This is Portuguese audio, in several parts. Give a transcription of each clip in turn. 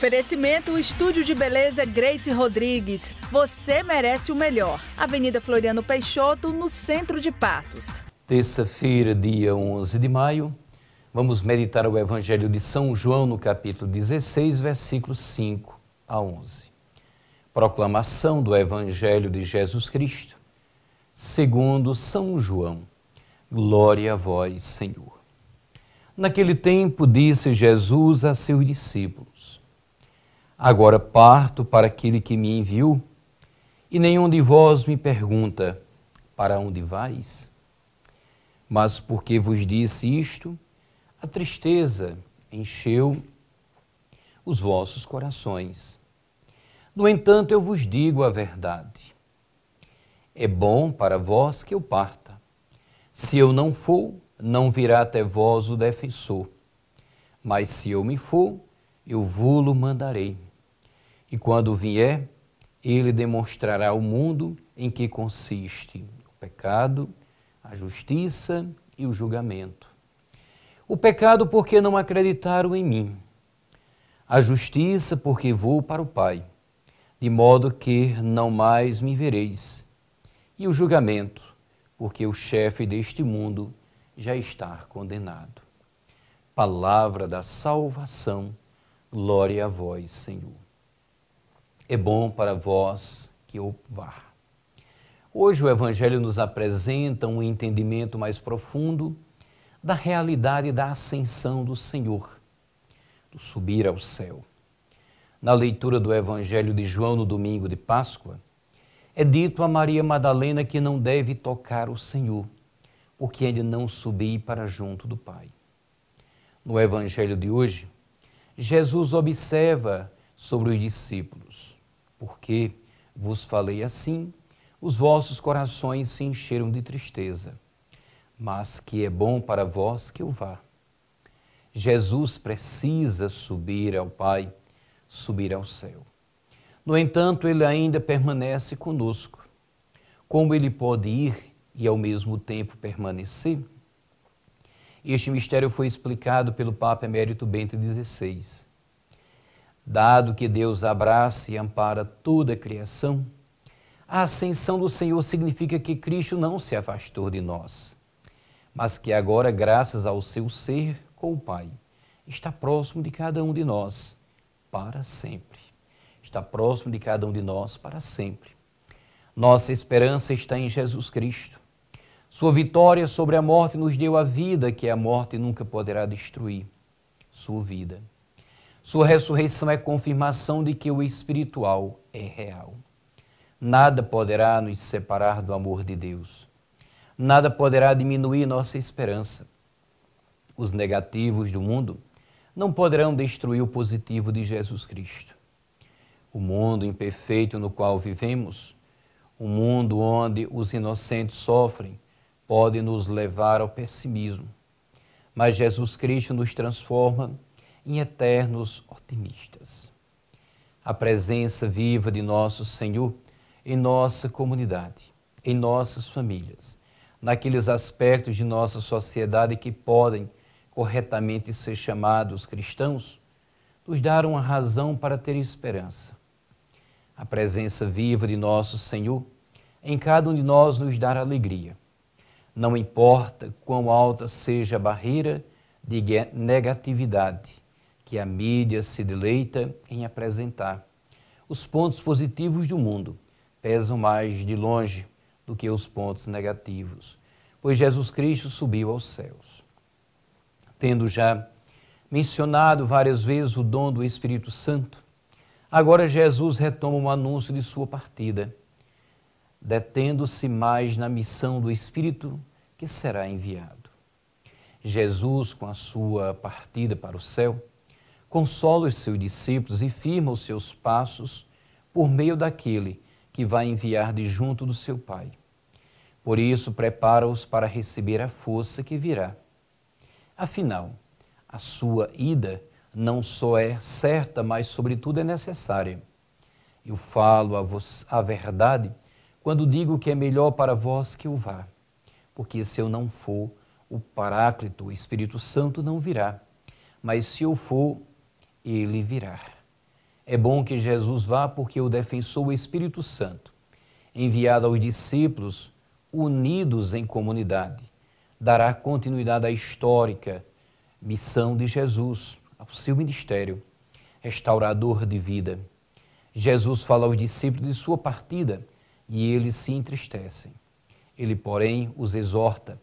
Oferecimento: o estúdio de beleza Grace Rodrigues. Você merece o melhor. Avenida Floriano Peixoto, no centro de Patos. Terça-feira, dia 11 de maio, vamos meditar o Evangelho de São João, no capítulo 16, versículos 5 a 11. Proclamação do Evangelho de Jesus Cristo, segundo São João. Glória a vós, Senhor. Naquele tempo, disse Jesus a seus discípulos: Agora parto para aquele que me enviou, e nenhum de vós me pergunta: Para onde vais? Mas porque vos disse isto, a tristeza encheu os vossos corações. No entanto, eu vos digo a verdade. É bom para vós que eu parta. Se eu não for, não virá até vós o defensor. Mas se eu me for, eu vou-lo mandarei. E quando vier, ele demonstrará ao mundo em que consiste o pecado, a justiça e o julgamento. O pecado, porque não acreditaram em mim. A justiça, porque vou para o Pai, de modo que não mais me vereis. E o julgamento, porque o chefe deste mundo já está condenado. Palavra da salvação, glória a vós, Senhor é bom para vós que o vá. Hoje o Evangelho nos apresenta um entendimento mais profundo da realidade da ascensão do Senhor, do subir ao céu. Na leitura do Evangelho de João no domingo de Páscoa, é dito a Maria Madalena que não deve tocar o Senhor, porque ele é não subiu para junto do Pai. No Evangelho de hoje, Jesus observa sobre os discípulos porque vos falei assim, os vossos corações se encheram de tristeza, mas que é bom para vós que eu vá. Jesus precisa subir ao Pai, subir ao céu. No entanto, ele ainda permanece conosco. Como ele pode ir e ao mesmo tempo permanecer? Este mistério foi explicado pelo Papa Emérito Bento XVI. Dado que Deus abraça e ampara toda a criação, a ascensão do Senhor significa que Cristo não se afastou de nós, mas que agora, graças ao seu ser com o Pai, está próximo de cada um de nós para sempre. Está próximo de cada um de nós para sempre. Nossa esperança está em Jesus Cristo. Sua vitória sobre a morte nos deu a vida que a morte nunca poderá destruir. Sua vida sua ressurreição é confirmação de que o espiritual é real. Nada poderá nos separar do amor de Deus. Nada poderá diminuir nossa esperança. Os negativos do mundo não poderão destruir o positivo de Jesus Cristo. O mundo imperfeito no qual vivemos, o um mundo onde os inocentes sofrem, pode nos levar ao pessimismo. Mas Jesus Cristo nos transforma em eternos otimistas. A presença viva de nosso Senhor em nossa comunidade, em nossas famílias, naqueles aspectos de nossa sociedade que podem corretamente ser chamados cristãos, nos dá uma razão para ter esperança. A presença viva de nosso Senhor em cada um de nós nos dá alegria. Não importa quão alta seja a barreira de negatividade que a mídia se deleita em apresentar. Os pontos positivos do mundo pesam mais de longe do que os pontos negativos, pois Jesus Cristo subiu aos céus. Tendo já mencionado várias vezes o dom do Espírito Santo, agora Jesus retoma o um anúncio de sua partida, detendo-se mais na missão do Espírito que será enviado. Jesus, com a sua partida para o céu, consola os seus discípulos e firma os seus passos por meio daquele que vai enviar de junto do seu Pai. Por isso, prepara-os para receber a força que virá. Afinal, a sua ida não só é certa, mas, sobretudo, é necessária. Eu falo a, vos, a verdade quando digo que é melhor para vós que eu vá, porque se eu não for, o Paráclito, o Espírito Santo, não virá. Mas se eu for, ele virá. É bom que Jesus vá, porque o defensor, o Espírito Santo, enviado aos discípulos, unidos em comunidade, dará continuidade à histórica missão de Jesus, ao seu ministério, restaurador de vida. Jesus fala aos discípulos de sua partida e eles se entristecem. Ele, porém, os exorta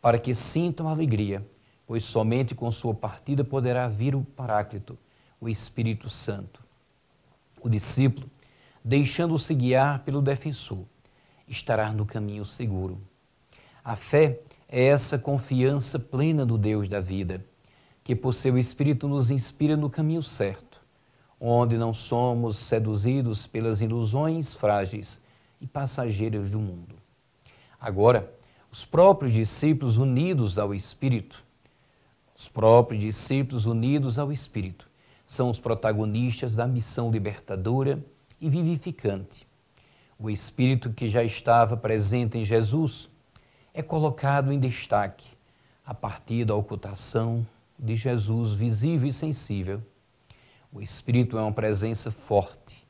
para que sintam alegria, pois somente com sua partida poderá vir o Paráclito o Espírito Santo. O discípulo, deixando-se guiar pelo defensor, estará no caminho seguro. A fé é essa confiança plena do Deus da vida, que por seu Espírito nos inspira no caminho certo, onde não somos seduzidos pelas ilusões frágeis e passageiras do mundo. Agora, os próprios discípulos unidos ao Espírito, os próprios discípulos unidos ao Espírito, são os protagonistas da missão libertadora e vivificante. O espírito que já estava presente em Jesus é colocado em destaque a partir da ocultação de Jesus visível e sensível. O Espírito é uma presença forte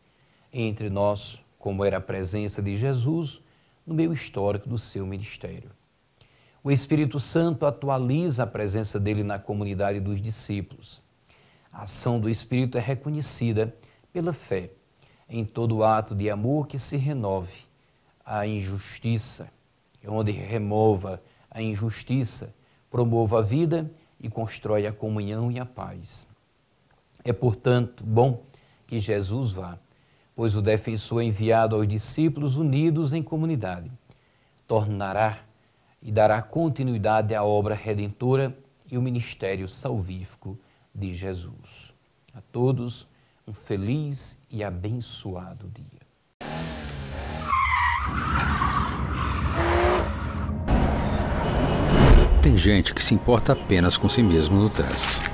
entre nós, como era a presença de Jesus no meio histórico do seu ministério. O Espírito Santo atualiza a presença dele na comunidade dos discípulos. A ação do Espírito é reconhecida pela fé em todo ato de amor que se renove a injustiça, é onde remova a injustiça, promova a vida e constrói a comunhão e a paz. É, portanto, bom que Jesus vá, pois o defensor enviado aos discípulos unidos em comunidade tornará e dará continuidade à obra redentora e o ministério salvífico de Jesus. A todos, um feliz e abençoado dia. Tem gente que se importa apenas com si mesmo no trânsito.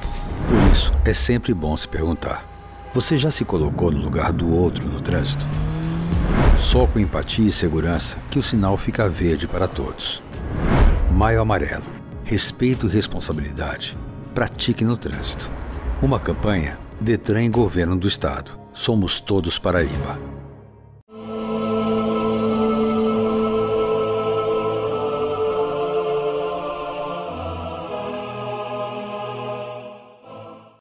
Por isso, é sempre bom se perguntar: você já se colocou no lugar do outro no trânsito? Só com empatia e segurança que o sinal fica verde para todos. Maio Amarelo. Respeito e responsabilidade pratique no trânsito. Uma campanha Detran e Governo do Estado. Somos todos Paraíba.